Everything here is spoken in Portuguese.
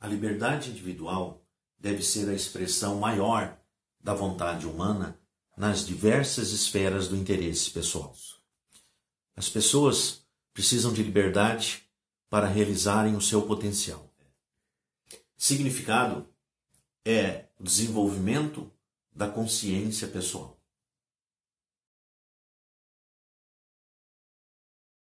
A liberdade individual deve ser a expressão maior da vontade humana nas diversas esferas do interesse pessoal. As pessoas precisam de liberdade para realizarem o seu potencial. Significado é o desenvolvimento da consciência pessoal.